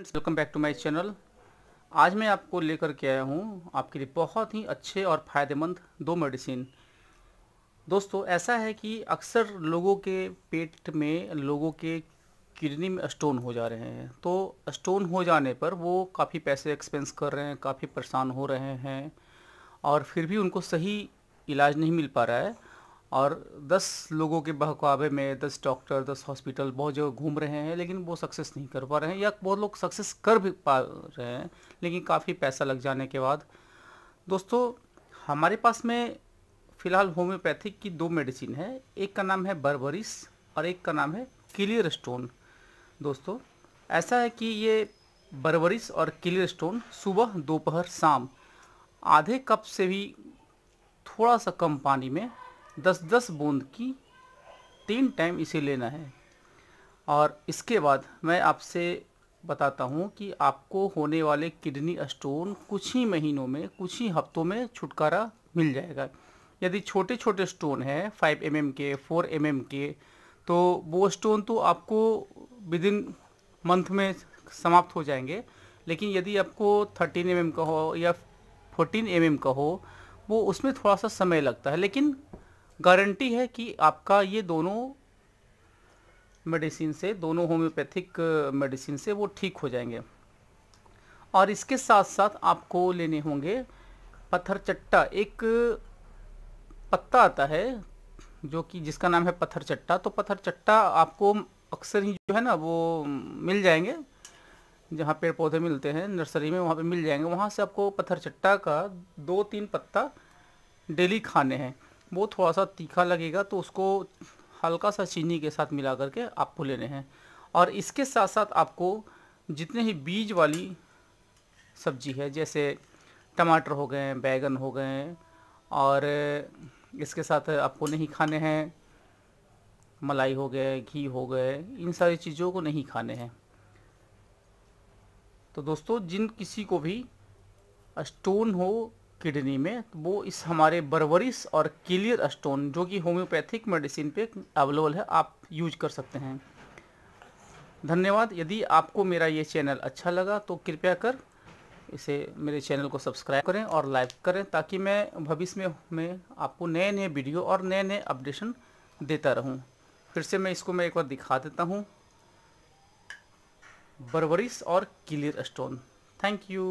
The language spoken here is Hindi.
welcome back to my channel आज मैं आपको लेकर के आया हूँ आपके लिए बहुत ही अच्छे और फ़ायदेमंद दो मेडिसिन दोस्तों ऐसा है कि अक्सर लोगों के पेट में लोगों के किडनी में स्टोन हो जा रहे हैं तो स्टोन हो जाने पर वो काफ़ी पैसे एक्सपेंस कर रहे हैं काफ़ी परेशान हो रहे हैं और फिर भी उनको सही इलाज नहीं मिल पा रहा है और दस लोगों के बहकावे में दस डॉक्टर दस हॉस्पिटल बहुत जगह घूम रहे हैं लेकिन वो सक्सेस नहीं कर पा रहे हैं या बहुत लोग सक्सेस कर भी पा रहे हैं लेकिन काफ़ी पैसा लग जाने के बाद दोस्तों हमारे पास में फ़िलहाल होम्योपैथिक की दो मेडिसिन है एक का नाम है बर्बरिस और एक का नाम है क्लियर स्टोन दोस्तों ऐसा है कि ये बर्बरिस और क्लियर स्टोन सुबह दोपहर शाम आधे कप से भी थोड़ा सा कम पानी में दस दस बूंद की तीन टाइम इसे लेना है और इसके बाद मैं आपसे बताता हूँ कि आपको होने वाले किडनी स्टोन कुछ ही महीनों में कुछ ही हफ्तों में छुटकारा मिल जाएगा यदि छोटे छोटे स्टोन हैं फाइव एम के फोर एम के तो वो स्टोन तो आपको विद इन मंथ में समाप्त हो जाएंगे लेकिन यदि आपको थर्टीन एम का हो या फोर्टीन एम का हो वो उसमें थोड़ा सा समय लगता है लेकिन गारंटी है कि आपका ये दोनों मेडिसिन से दोनों होम्योपैथिक मेडिसिन से वो ठीक हो जाएंगे और इसके साथ साथ आपको लेने होंगे पत्थर चट्टा एक पत्ता आता है जो कि जिसका नाम है पत्थर चट्टा तो पत्थर चट्टा आपको अक्सर ही जो है ना वो मिल जाएंगे जहाँ पेड़ पौधे मिलते हैं नर्सरी में वहाँ पे मिल जाएंगे वहाँ से आपको पत्थर चट्टा का दो तीन पत्ता डेली खाने हैं वो थोड़ा सा तीखा लगेगा तो उसको हल्का सा चीनी के साथ मिला करके आपको लेने हैं और इसके साथ साथ आपको जितने ही बीज वाली सब्जी है जैसे टमाटर हो गए बैगन हो गए और इसके साथ आपको नहीं खाने हैं मलाई हो गए घी हो गए इन सारी चीज़ों को नहीं खाने हैं तो दोस्तों जिन किसी को भी स्टोन हो किडनी में तो वो इस हमारे बर्बरिस और क्लियर स्टोन जो कि होम्योपैथिक मेडिसिन पे अवेलेबल है आप यूज कर सकते हैं धन्यवाद यदि आपको मेरा ये चैनल अच्छा लगा तो कृपया कर इसे मेरे चैनल को सब्सक्राइब करें और लाइक करें ताकि मैं भविष्य में मैं आपको नए नए वीडियो और नए नए अपडेशन देता रहूं फिर से मैं इसको मैं एक बार दिखा देता हूं बर्बरिस और क्लियर स्टोन थैंक यू